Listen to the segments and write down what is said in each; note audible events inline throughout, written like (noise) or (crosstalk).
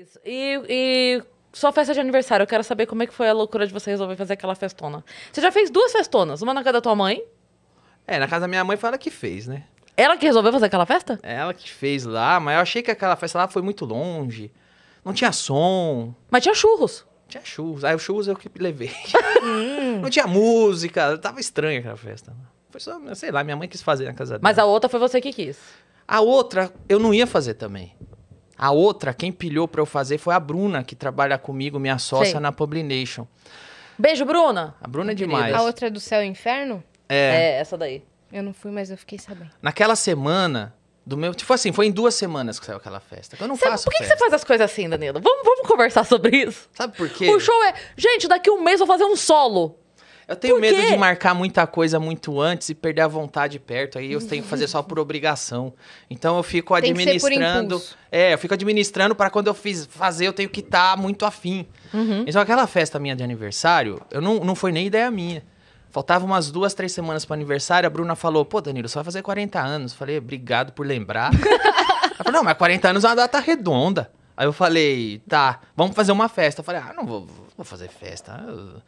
Isso. E, e só festa de aniversário. Eu quero saber como é que foi a loucura de você resolver fazer aquela festona. Você já fez duas festonas, uma na casa da tua mãe. É, na casa da minha mãe foi ela que fez, né? Ela que resolveu fazer aquela festa? É ela que fez lá, mas eu achei que aquela festa lá foi muito longe. Não tinha som. Mas tinha churros. Tinha churros. Aí o churros eu que levei. (laughs) (laughs) não tinha música. Tava estranha aquela festa. Né? Foi só, sei lá, minha mãe quis fazer na casa dela. Mas a outra foi você que quis. A outra eu não ia fazer também. A outra, quem pilhou para eu fazer foi a Bruna, que trabalha comigo, minha sócia Sim. na Publination. Beijo, Bruna! A Bruna é demais. A outra é do Céu e Inferno? É. É, essa daí. Eu não fui, mas eu fiquei sabendo. Naquela semana, do meu. Tipo assim, foi em duas semanas que saiu aquela festa. Eu não faço. Por que, que, você faz as coisas assim, Danilo? Vamos, vamos conversar sobre isso. Sabe por quê? O show é. Gente, daqui um mês eu vou fazer um solo. Eu tenho medo de marcar muita coisa muito antes e perder a vontade perto. Aí eu tenho que fazer só por (laughs) obrigação. Então eu fico administrando. É, eu fico administrando para quando eu fiz fazer, eu tenho que estar tá muito afim. Uhum. Então aquela festa minha de aniversário, eu não, não foi nem ideia minha. Faltava umas duas, três semanas para aniversário, a Bruna falou: pô, Danilo, só vai fazer 40 anos. Eu falei, obrigado por lembrar. (laughs) Ela falou, não, mas 40 anos é uma data redonda. Aí eu falei, tá, vamos fazer uma festa. Eu falei, ah, não vou, vou fazer festa. Eu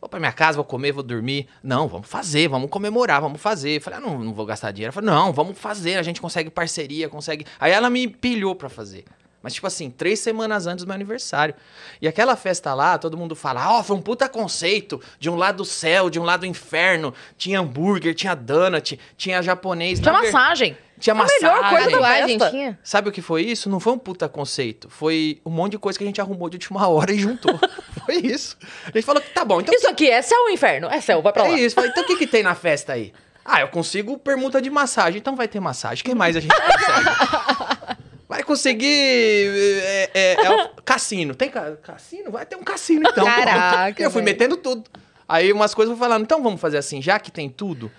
vou pra minha casa, vou comer, vou dormir. Não, vamos fazer, vamos comemorar, vamos fazer. Eu falei, ah, não, não vou gastar dinheiro. Falei, não, vamos fazer, a gente consegue parceria, consegue. Aí ela me pilhou pra fazer. Mas, tipo assim, três semanas antes do meu aniversário. E aquela festa lá, todo mundo fala, ó, oh, foi um puta conceito. De um lado do céu, de um lado do inferno. Tinha hambúrguer, tinha donut, tinha japonês. Tinha massagem. Tinha é massagem. A melhor coisa tatuagem tinha. Sabe o que foi isso? Não foi um puta conceito. Foi um monte de coisa que a gente arrumou de última hora e juntou. (laughs) foi isso. A gente falou que tá bom. Então isso que... aqui é céu ou inferno? É céu, vai pra é lá. É isso. Falei, então o que, que tem na festa aí? Ah, eu consigo permuta de massagem. Então vai ter massagem. O que mais a gente consegue? (laughs) Vai conseguir. É, é, é o... cassino. Tem ca... cassino? Vai ter um cassino então. Caraca. (laughs) eu fui metendo tudo. Aí umas coisas eu fui falando, então vamos fazer assim, já que tem tudo,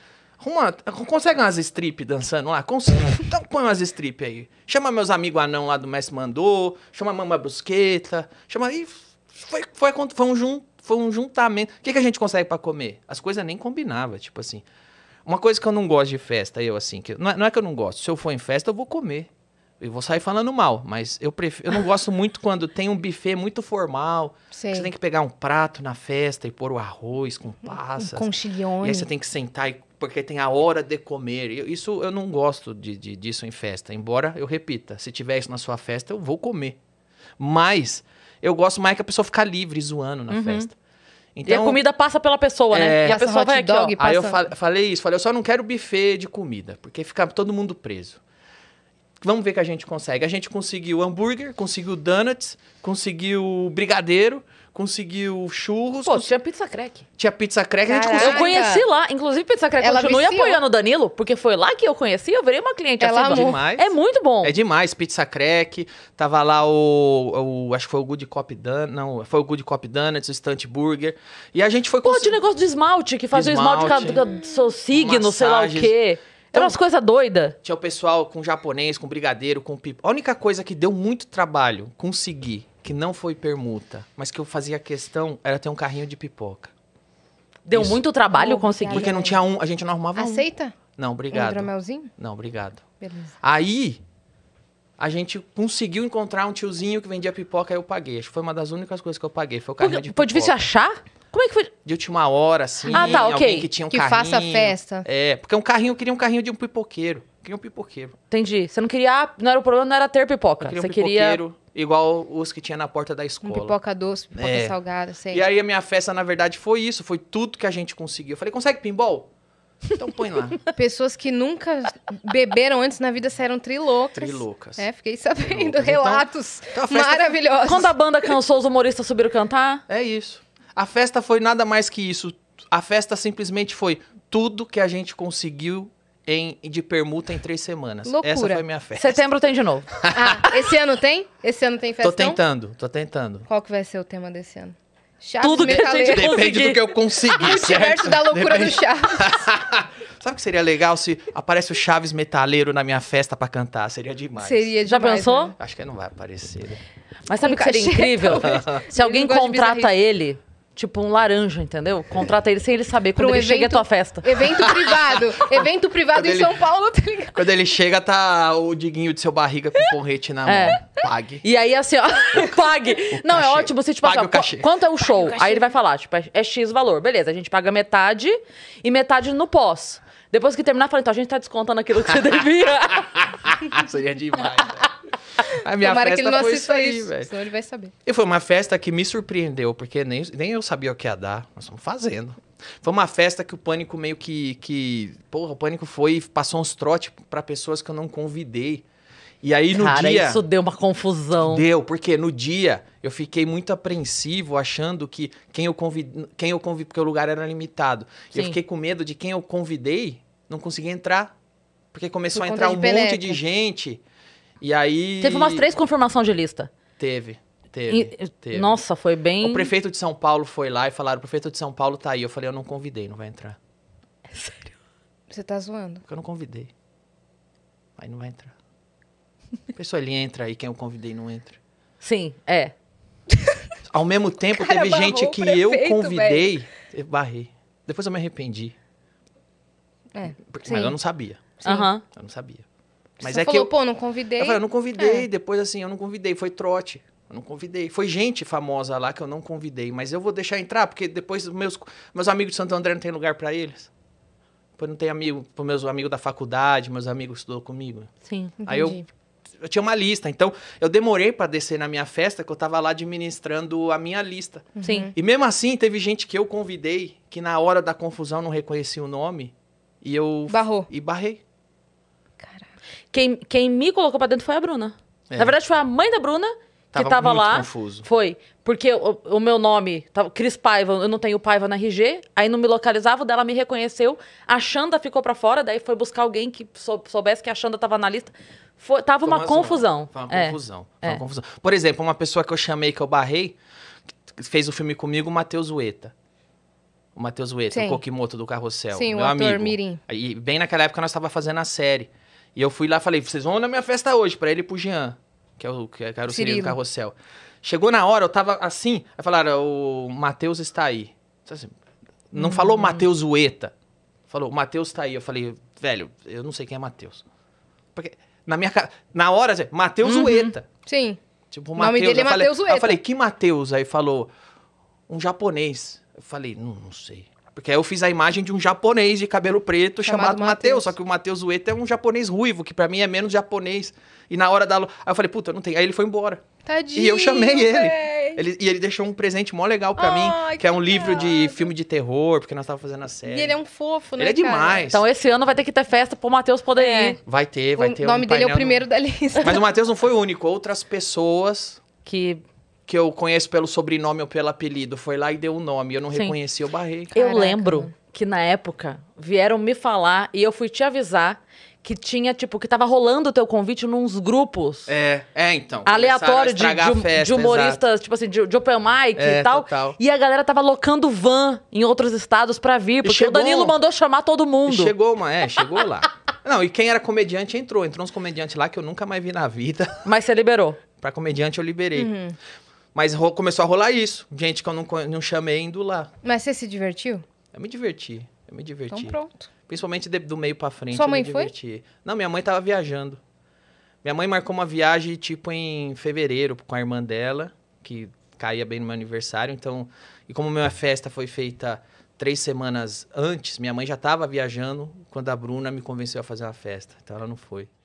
Arruma, consegue umas strip dançando lá? Consegue. Então põe umas strip aí. Chama meus amigos anão lá do Mestre Mandou, chama a Mama Brusqueta, chama aí. Foi, foi, foi, um, jun, foi um juntamento. O que, que a gente consegue para comer? As coisas nem combinavam, tipo assim. Uma coisa que eu não gosto de festa, eu assim, que não é, não é que eu não gosto. Se eu for em festa, eu vou comer. Eu vou sair falando mal, mas eu prefiro, eu não gosto muito quando tem um buffet muito formal. Você tem que pegar um prato na festa e pôr o arroz com passas. Um conchilione. E aí você tem que sentar e porque tem a hora de comer. Eu, isso eu não gosto de, de, disso em festa. Embora eu repita, se tiver isso na sua festa, eu vou comer. Mas eu gosto mais que a pessoa ficar livre zoando na uhum. festa. Então, e a então, comida passa pela pessoa, né? é, né? E a pessoa vai aqui, ó. Aí eu falei isso, falei, eu só não quero buffet de comida, porque fica todo mundo preso. Vamos ver o que a gente consegue. A gente conseguiu hambúrguer, conseguiu donuts, conseguiu brigadeiro, conseguiu churros. Pô, cons... tinha pizza crack. Tinha pizza crack. Caraca. A gente conseguiu... Eu conheci lá. Inclusive, pizza crack Ela não viciou. apoiando o Danilo, porque foi lá que eu conheci, eu virei uma cliente. Ela assim, demais. É muito bom. É demais. Pizza crack. Tava lá o... o acho que foi o Good Cop Dan Não, foi o Good Cop Donuts, o Stunt Burger. E a gente foi... Pô, cons... um negócio de esmalte, que fazia esmalte, esmalte com, com seu signo, sei lá o quê. Então, Era umas coisas doidas. Tinha o pessoal com japonês, com brigadeiro, com pipa. A única coisa que deu muito trabalho conseguir que não foi permuta, mas que eu fazia questão, era ter um carrinho de pipoca. Deu Isso. muito trabalho oh, conseguir. Porque não tinha um, a gente não arrumava Aceita? um. Aceita? Não, obrigado. Um hidromelzinho? Não, obrigado. Beleza. Aí, a gente conseguiu encontrar um tiozinho que vendia pipoca, aí eu paguei. Acho que foi uma das únicas coisas que eu paguei, foi o carrinho Porque, de pipoca. Foi difícil achar? Como é que foi? De última hora, assim. Ah, tá, ok. que tinha um que carrinho. Que faça festa. É, porque um carrinho, eu queria um carrinho de um pipoqueiro. Eu queria um pipoqueiro. Entendi. Você não queria. Não era o problema, não era ter pipoca. Eu queria um Você pipoqueiro. Queria... Igual os que tinha na porta da escola. Um pipoca doce, pipoca é. salgada, sei. E aí a minha festa, na verdade, foi isso. Foi tudo que a gente conseguiu. Eu falei, consegue pinball? Então põe lá. (laughs) Pessoas que nunca beberam antes na vida saíram triloucas. Triloucas. É, fiquei sabendo. Então, Relatos então, então maravilhosos. Quando a banda cansou, os humoristas subiram cantar? É isso. A festa foi nada mais que isso. A festa simplesmente foi tudo que a gente conseguiu em, de permuta em três semanas. Loucura. Essa foi minha festa. Setembro tem de novo. (laughs) ah, esse ano tem? Esse ano tem festa? Tô tentando, tô tentando. Qual que vai ser o tema desse ano? Chaves Tudo que a gente Depende do que eu conseguir, Multiverso da loucura Depende. do Chaves. (laughs) Sabe o que seria legal se aparece o Chaves metaleiro na minha festa para cantar? Seria demais. Seria Já pensou? Né? Acho que não vai aparecer. Né? Mas sabe o que seria incrível? se alguém contrata ele Tipo um laranja, entendeu? Contrata ele sem ele saber quando um ele evento, chega à tua festa. Evento privado. (laughs) evento privado quando em ele, São Paulo, tá ligado? Quando ele chega, tá o diguinho de seu barriga com o (laughs) porrete na é. mão. Pague. E aí, assim, ó, (laughs) pague. O Não, é cachê. é ótimo você, tipo, assim, pague assim, cachê. quanto é o show? O aí ele vai falar, tipo, é, é X valor. Beleza, a gente paga metade e metade no pós. Depois que terminar, fala, então a gente tá descontando aquilo que você devia. Seria demais, né? A minha Tomara festa que ele não foi isso isso, velho. Senão ele vai saber. E foi uma festa que me surpreendeu, porque nem, nem eu sabia o que ia dar. Nós estamos fazendo. Foi uma festa que o Pânico meio que... que porra, o Pânico foi e passou uns trotes para pessoas que eu não convidei. E aí no Cara, dia... isso deu uma confusão. Deu, porque no dia eu fiquei muito apreensivo, achando que quem eu convidei... Quem eu convidei porque o lugar era limitado. Eu fiquei com medo de quem eu convidei não conseguir entrar. Porque começou Por a entrar um monte de gente. E aí. Teve umas três confirmações de lista. Teve. Teve, teve, Nossa, foi bem. O prefeito de São Paulo foi lá e falaram: o prefeito de São Paulo tá aí. Eu falei: eu não convidei, não vai entrar. É sério? Você tá zoando? Porque eu não convidei. Aí não vai entrar. pessoa ele entra aí, quem eu convidei não entra. Sim, é. (laughs) Ao mesmo tempo, teve gente que prefeito, eu convidei, véio. eu barrei. Depois eu me arrependi. É. Porque, mas eu não sabia. Uhum. Eu não sabia. Mas Você é falou, que eu, pô, não convidei. Eu falei, eu não convidei, é. depois assim, eu não convidei, foi trote. Eu não convidei. Foi gente famosa lá que eu não convidei, mas eu vou deixar entrar, porque depois meus, meus amigos de Santo André não tem lugar para eles. Depois não tem amigo, para meus amigos da faculdade, meus amigos estudou comigo. Sim, entendi. Aí eu, eu tinha uma lista, então eu demorei para descer na minha festa, que eu tava lá administrando a minha lista. Uhum. Sim. E mesmo assim, teve gente que eu convidei, que na hora da confusão não reconheci o nome, e eu... Barrou. E barrei. Quem, quem me colocou pra dentro foi a Bruna. É. Na verdade, foi a mãe da Bruna que tava, tava lá. Confuso. Foi. Porque o, o, meu nome, tava Cris Paiva, eu não tenho Paiva na RG, aí não me localizava, o dela me reconheceu, a Xanda ficou para fora, daí foi buscar alguém que sou, soubesse que a Xanda tava na lista. Foi, tava uma confusão. Foi uma, é. confusão. Foi uma é. confusão. Por exemplo, uma pessoa que eu chamei, que eu barrei, que fez o um filme comigo, o Matheus Ueta. O Matheus Ueta, Sim. o Kokimoto do Carrossel. Sim, meu o amigo. Mirim. E bem naquela época nós tava fazendo a série. E eu fui lá e falei, vocês vão na minha festa hoje, pra ele e pro Jean, que, é o, que é, era o Cirilo do Carrossel. Chegou na hora, eu tava assim, aí falaram, o Matheus está aí. Então, assim, não hum. falou Matheus Ueta. Falou, o Matheus está aí. Eu falei, velho, eu não sei quem é Matheus. Porque na minha na hora, assim, Matheus uhum. Ueta. Sim. Tipo, o Mateus, nome dele é Matheus Ueta. Eu falei, que Matheus? Aí falou, um japonês. Eu falei, não, não sei. Porque aí eu fiz a imagem de um japonês de cabelo preto chamado, chamado Matheus. Só que o Matheus Ueta é um japonês ruivo, que para mim é menos japonês. E na hora da aula. Aí eu falei, puta, não tem. Aí ele foi embora. Tadinho. E eu chamei ele. ele e ele deixou um presente mó legal para mim, que, que, é um cara. livro de filme de terror, porque nós tava fazendo a série. E ele é um fofo, né? Ele é demais. Cara? Então esse ano vai ter que ter festa pro Matheus poder é. ir. Vai ter, vai o ter. O nome um dele é o primeiro no... da lista. Mas o Matheus não foi o único. Outras pessoas. Que que eu conheço pelo sobrenome ou pelo apelido, foi lá e deu o um nome. Eu não Sim. reconheci, eu barrei. Eu lembro que na época vieram me falar e eu fui te avisar que tinha, tipo, que tava rolando o teu convite nos grupos. É, é, então. Aleatório de, de, festa, de, humoristas, exato. tipo assim, de, de open mic é, e tal. Total. E a galera tava locando van em outros estados pra vir, porque chegou, o Danilo mandou chamar todo mundo. chegou uma, é, (laughs) chegou lá. Não, e quem era comediante entrou. Entrou uns comediantes lá que eu nunca mais vi na vida. Mas você liberou. Pra comediante eu liberei. Uhum. Mas começou a rolar isso. Gente que eu não, não chamei indo lá. Mas você se divertiu? Eu me diverti. Eu me diverti. Então pronto. Principalmente de, do meio pra frente. Sua mãe foi? Não, minha mãe tava viajando. Minha mãe marcou uma viagem, tipo, em fevereiro com a irmã dela, que caía bem no meu aniversário. Então, e como minha festa foi feita três semanas antes, minha mãe já estava viajando quando a Bruna me convenceu a fazer uma festa. Então ela não foi.